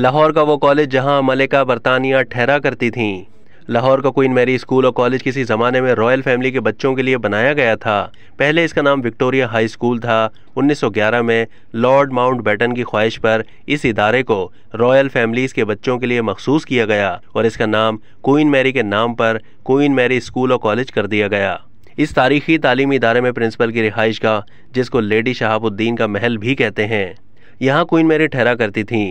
लाहौर का वो कॉलेज जहाँ मलिका बरतानिया ठहरा करती थीं लाहौर का क्वीन मैरी स्कूल और कॉलेज किसी ज़माने में रॉयल फैमिली के बच्चों के लिए बनाया गया था पहले इसका नाम विक्टोरिया हाई स्कूल था 1911 में लॉर्ड माउंट बैटन की ख्वाहिश पर इस इदारे को रॉयल फैमिलीज़ के बच्चों के लिए मखसूस किया गया और इसका नाम क्वीन मैरी के नाम पर क्वीन मैरी स्कूल और कॉलेज कर दिया गया इस तारीखी तालीमी इदारे में प्रिंसिपल की रिहाइश का जिसको लेडी शहाबुद्दीन का महल भी कहते हैं यहाँ क्वीन मैरी ठहरा करती थी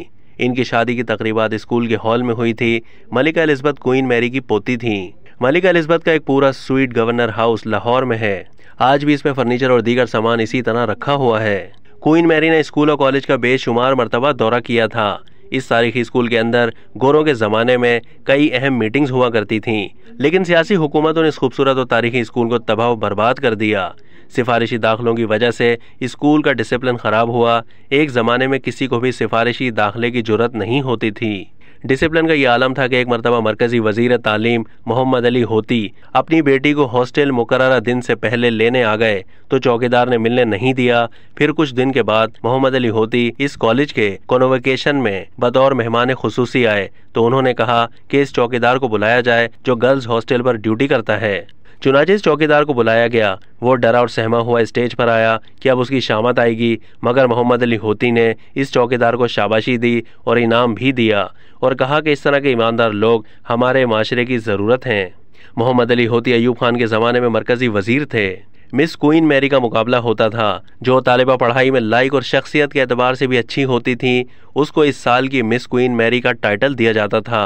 इनकी शादी की तकरीबा स्कूल के हॉल में हुई थी मलिका एलिजबत क्वीन मैरी की पोती थी मलिका एलिजबत का एक पूरा स्वीट गवर्नर हाउस लाहौर में है आज भी इसमें फर्नीचर और दीगर सामान इसी तरह रखा हुआ है क्वीन मैरी ने स्कूल और कॉलेज का बेशुमार मरतबा दौरा किया था इस तारीखी स्कूल के अंदर गोरों के ज़माने में कई अहम मीटिंग्स हुआ करती थीं लेकिन सियासी हुकूमतों ने इस खूबसूरत और तारीखी स्कूल को तबाह बर्बाद कर दिया सिफारिशी दाखिलों की वजह से स्कूल का डिसिप्लिन ख़राब हुआ एक ज़माने में किसी को भी सिफारिशी दाखिले की जरूरत नहीं होती थी डिसिप्लिन का ये आलम था कि एक मरतबा मरकजी वजीर तालीम मोहम्मद अली होती अपनी बेटी को हॉस्टल मुकर दिन से पहले लेने आ गए तो चौकीदार ने मिलने नहीं दिया फिर कुछ दिन के बाद मोहम्मद अली होती इस कॉलेज के कॉन्वोकेशन में बतौर मेहमान खसूसी आए तो उन्होंने कहा कि इस चौकीदार को बुलाया जाए जो गर्ल्स हॉस्टल पर ड्यूटी करता है चुनाचे इस चौकीदार को बुलाया गया वो डरा और सहमा हुआ स्टेज पर आया कि अब उसकी शामत आएगी मगर मोहम्मद अली होती ने इस चौकीदार को शाबाशी दी और इनाम भी दिया और कहा कि इस तरह के ईमानदार लोग हमारे माशरे की ज़रूरत हैं मोहम्मद अली होती अयूब खान के ज़माने में मरकज़ी वजीर थे मिस क्वीन मैरी का मुकाबला होता था जो तालिबा पढ़ाई में लाइक और शख्सियत के अतबार से भी अच्छी होती थी उसको इस साल की मिस क्वीन मैरी का टाइटल दिया जाता था